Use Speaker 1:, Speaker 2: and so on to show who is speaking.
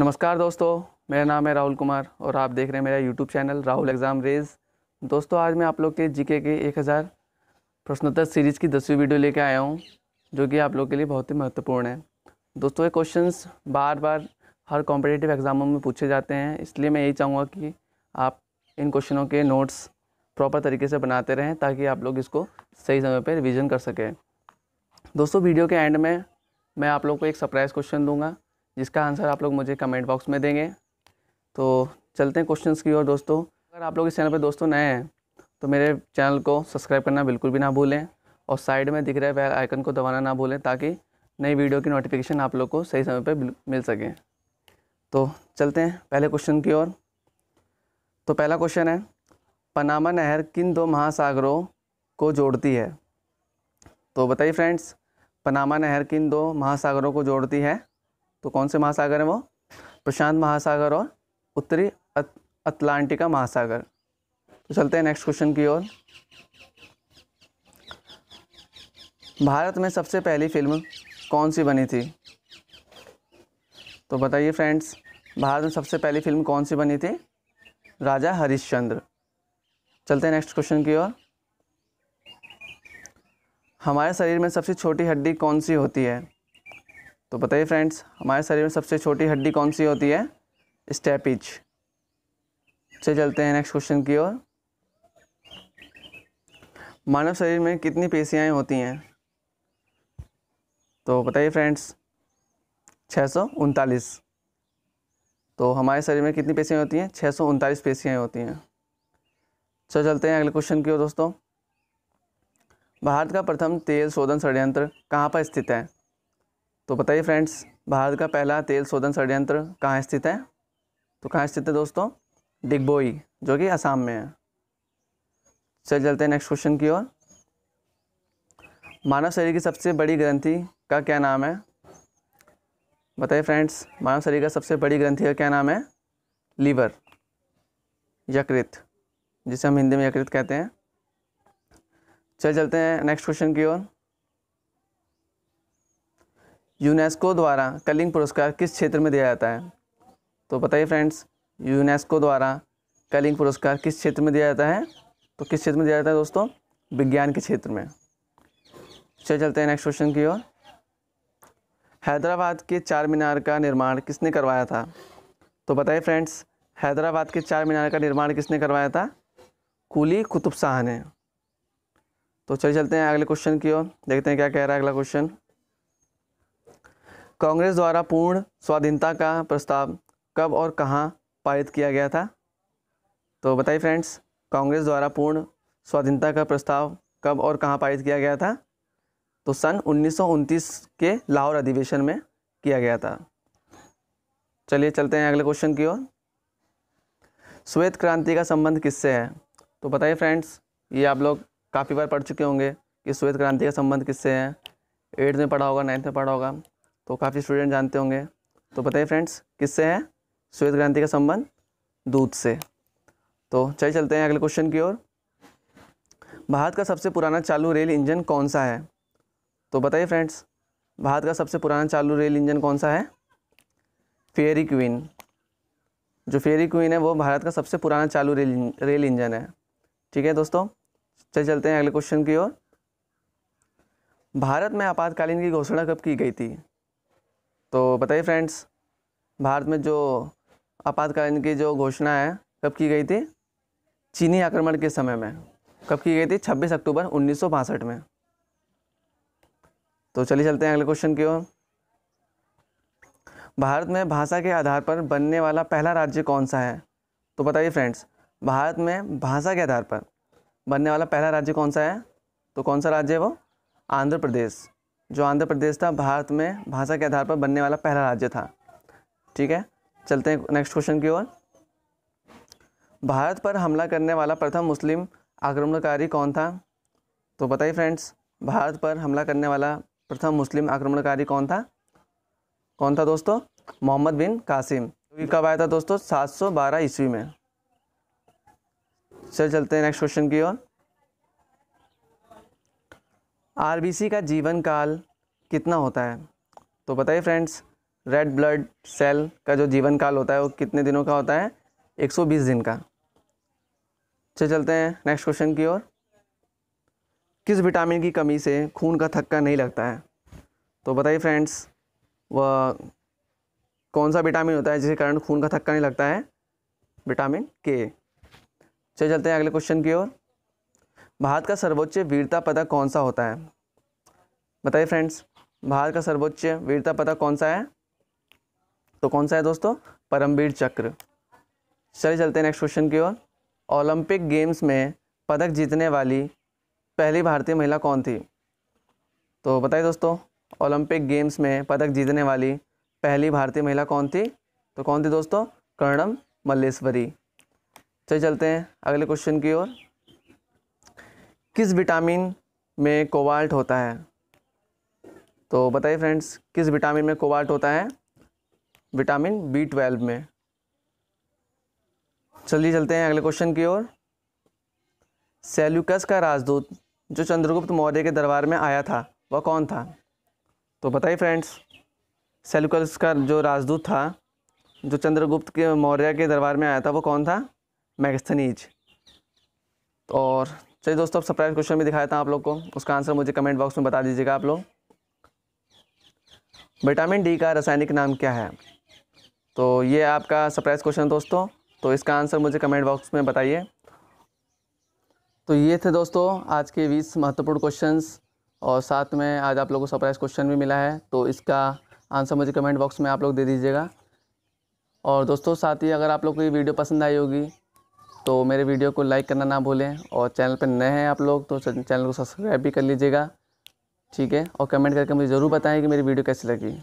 Speaker 1: नमस्कार दोस्तों मेरा नाम है राहुल कुमार और आप देख रहे हैं मेरा यूट्यूब चैनल राहुल एग्ज़ाम रेज दोस्तों आज मैं आप लोग के जीके के 1000 प्रश्नोत्तर सीरीज़ की दसवीं वीडियो लेके आया हूँ जो कि आप लोग के लिए बहुत ही महत्वपूर्ण है दोस्तों ये क्वेश्चंस बार बार हर कॉम्पिटेटिव एग्ज़ामों में पूछे जाते हैं इसलिए मैं यही चाहूँगा कि आप इन क्वेश्चनों के नोट्स प्रॉपर तरीके से बनाते रहें ताकि आप लोग इसको सही समय पर रिविज़न कर सकें दोस्तों वीडियो के एंड में मैं आप लोग को एक सरप्राइज़ क्वेश्चन दूँगा जिसका आंसर आप लोग मुझे कमेंट बॉक्स में देंगे तो चलते हैं क्वेश्चन की ओर दोस्तों अगर आप लोग इस चैनल पर दोस्तों नए हैं तो मेरे चैनल को सब्सक्राइब करना बिल्कुल भी ना भूलें और साइड में दिख रहे बेल आइकन को दबाना ना भूलें ताकि नई वीडियो की नोटिफिकेशन आप लोग को सही समय पर मिल सके तो चलते हैं पहले क्वेश्चन की ओर तो पहला क्वेश्चन है पनामा नहर किन दो महासागरों को जोड़ती है तो बताइए फ्रेंड्स पनामा नहर किन दो महासागरों को जोड़ती है तो कौन से महासागर हैं वो प्रशांत महासागर और उत्तरी अटलांटिका महासागर तो चलते हैं नेक्स्ट क्वेश्चन की ओर भारत में सबसे पहली फिल्म कौन सी बनी थी तो बताइए फ्रेंड्स भारत में सबसे पहली फिल्म कौन सी बनी थी राजा हरिश्चंद्र चलते हैं नेक्स्ट क्वेश्चन की ओर हमारे शरीर में सबसे छोटी हड्डी कौन सी होती है तो बताइए फ्रेंड्स हमारे शरीर में सबसे छोटी हड्डी कौन सी होती है स्टेपिच से चलते हैं नेक्स्ट क्वेश्चन की ओर मानव शरीर में कितनी पेशियाँ होती हैं तो बताइए फ्रेंड्स छः सौ उनतालीस तो हमारे शरीर में कितनी पेशियाँ होती हैं छः सौ उनतालीस पेशियाँ होती हैं चलो चलते हैं अगले क्वेश्चन की ओर दोस्तों भारत का प्रथम तेल शोधन षडयंत्र कहाँ पर स्थित है तो बताइए फ्रेंड्स भारत का पहला तेल शोधन षड्यंत्र कहाँ स्थित है तो कहाँ स्थित है दोस्तों डिगबोई जो कि असम में है चल चलते हैं नेक्स्ट क्वेश्चन की ओर मानव शरीर की सबसे बड़ी ग्रंथि का क्या नाम है बताइए फ्रेंड्स मानव शरीर का सबसे बड़ी ग्रंथि का क्या नाम है लीवर यकृत जिसे हम हिंदी में यकृत कहते हैं चल चलते हैं नेक्स्ट क्वेश्चन की ओर यूनेस्को द्वारा कलिंग पुरस्कार किस क्षेत्र में दिया जाता है तो बताइए फ्रेंड्स यूनेस्को द्वारा कलिंग पुरस्कार किस क्षेत्र में दिया जाता है तो किस क्षेत्र में दिया जाता है दोस्तों विज्ञान के क्षेत्र में चल चलते हैं नेक्स्ट क्वेश्चन की ओर हैदराबाद के चार मीनार का निर्माण किसने करवाया था तो बताइए फ्रेंड्स हैदराबाद के चार मीनार का निर्माण किसने करवाया था कुली कुतुब शाह ने तो चलिए चलते हैं अगले क्वेश्चन की ओर देखते हैं क्या कह रहा है अगला क्वेश्चन कांग्रेस द्वारा पूर्ण स्वाधीनता का प्रस्ताव कब और कहाँ पारित किया गया था तो बताइए फ्रेंड्स कांग्रेस द्वारा पूर्ण स्वाधीनता का प्रस्ताव कब और कहाँ पारित किया गया था तो सन उन्नीस के लाहौर अधिवेशन में किया गया था चलिए चलते हैं अगले क्वेश्चन की ओर श्वेत क्रांति का संबंध किससे है तो बताइए फ्रेंड्स ये आप लोग काफ़ी बार पढ़ चुके होंगे कि श्वेत क्रांति का संबंध किससे है एट्थ में पढ़ा होगा नाइन्थ में पढ़ा होगा तो काफ़ी स्टूडेंट जानते होंगे तो बताइए फ्रेंड्स किससे है श्वेत क्रांति का संबंध दूध से तो चलिए चलते हैं अगले क्वेश्चन की ओर भारत का सबसे पुराना चालू रेल इंजन कौन सा है तो बताइए फ्रेंड्स भारत का सबसे पुराना चालू रेल इंजन कौन सा है फेरी क्वीन जो फेरी क्वीन है वो भारत का सबसे पुराना चालू रेल रेल इंजन है ठीक है दोस्तों चल चलते हैं अगले क्वेश्चन की ओर भारत में आपातकालीन की घोषणा कब की गई थी तो बताइए फ्रेंड्स भारत में जो आपातकालीन की जो घोषणा है कब की गई थी चीनी आक्रमण के समय में कब की गई थी 26 अक्टूबर उन्नीस में तो चलिए चलते हैं अगले क्वेश्चन की ओर भारत में भाषा के आधार पर बनने वाला पहला राज्य कौन सा है तो बताइए फ्रेंड्स भारत में भाषा के आधार पर बनने वाला पहला राज्य कौन सा है तो कौन सा राज्य है वो आंध्र प्रदेश जो आंध्र प्रदेश था भारत में भाषा के आधार पर बनने वाला पहला राज्य था ठीक है चलते हैं नेक्स्ट क्वेश्चन की ओर भारत पर हमला करने वाला प्रथम मुस्लिम आक्रमणकारी कौन था तो बताइए फ्रेंड्स भारत पर हमला करने वाला प्रथम मुस्लिम आक्रमणकारी कौन था कौन था दोस्तों मोहम्मद बिन कासिम कब आया था दोस्तों 712 ईस्वी में चल चलते हैं नेक्स्ट क्वेश्चन की ओर आरबीसी का जीवन काल कितना होता है तो बताइए फ्रेंड्स रेड ब्लड सेल का जो जीवन काल होता है वो कितने दिनों का होता है 120 दिन का चल अच्छा, चलते हैं नेक्स्ट क्वेश्चन की ओर किस विटामिन की कमी से खून का थक्का नहीं लगता है तो बताइए फ्रेंड्स वह कौन सा विटामिन होता है जिसके कारण खून का थक्का नहीं लगता है विटामिन के चल चलते हैं अगले क्वेश्चन की ओर भारत का सर्वोच्च वीरता पदक कौन सा होता है बताइए फ्रेंड्स भारत का सर्वोच्च वीरता पदक कौन सा है तो कौन सा है दोस्तों परमवीर चक्र चलिए चलते हैं नेक्स्ट क्वेश्चन की ओर ओलंपिक गेम्स में पदक जीतने वाली पहली भारतीय महिला कौन थी तो बताइए दोस्तों ओलंपिक गेम्स में पदक जीतने वाली पहली भारतीय महिला कौन थी तो कौन थी दोस्तों कर्णम मल्लेश्वरी चलिए चलते हैं अगले क्वेश्चन की ओर किस विटामिन में कोबाल्ट होता है तो बताइए फ्रेंड्स किस विटामिन में कोबाल्ट होता है विटामिन बी ट्वेल्व में चलिए चलते हैं अगले क्वेश्चन की ओर सेल्यूकस का राजदूत जो चंद्रगुप्त मौर्य के दरबार में आया था वह कौन था तो बताइए फ्रेंड्स सेल्यूकस का जो राजदूत था जो चंद्रगुप्त के मौर्य के दरबार में आया था वो कौन था मैगस्थनीज और चलिए दोस्तों अब सरप्राइज क्वेश्चन भी दिखाया था आप लोग को उसका आंसर मुझे कमेंट बॉक्स में बता दीजिएगा आप लोग विटामिन डी का रासायनिक नाम क्या है तो ये आपका सरप्राइज क्वेश्चन दोस्तों तो इसका आंसर मुझे कमेंट बॉक्स में बताइए तो ये थे दोस्तों आज के बीस महत्वपूर्ण क्वेश्चंस और साथ में आज आप लोगों को सरप्राइज क्वेश्चन भी मिला है तो इसका आंसर मुझे कमेंट बॉक्स में आप लोग दे दीजिएगा और दोस्तों साथ ही अगर आप लोग को ये वीडियो पसंद आई होगी तो मेरे वीडियो को लाइक करना ना भूलें और चैनल पर नए हैं आप लोग तो चैनल को सब्सक्राइब भी कर लीजिएगा ठीक है और कमेंट करके मुझे ज़रूर बताएं कि मेरी वीडियो कैसी लगी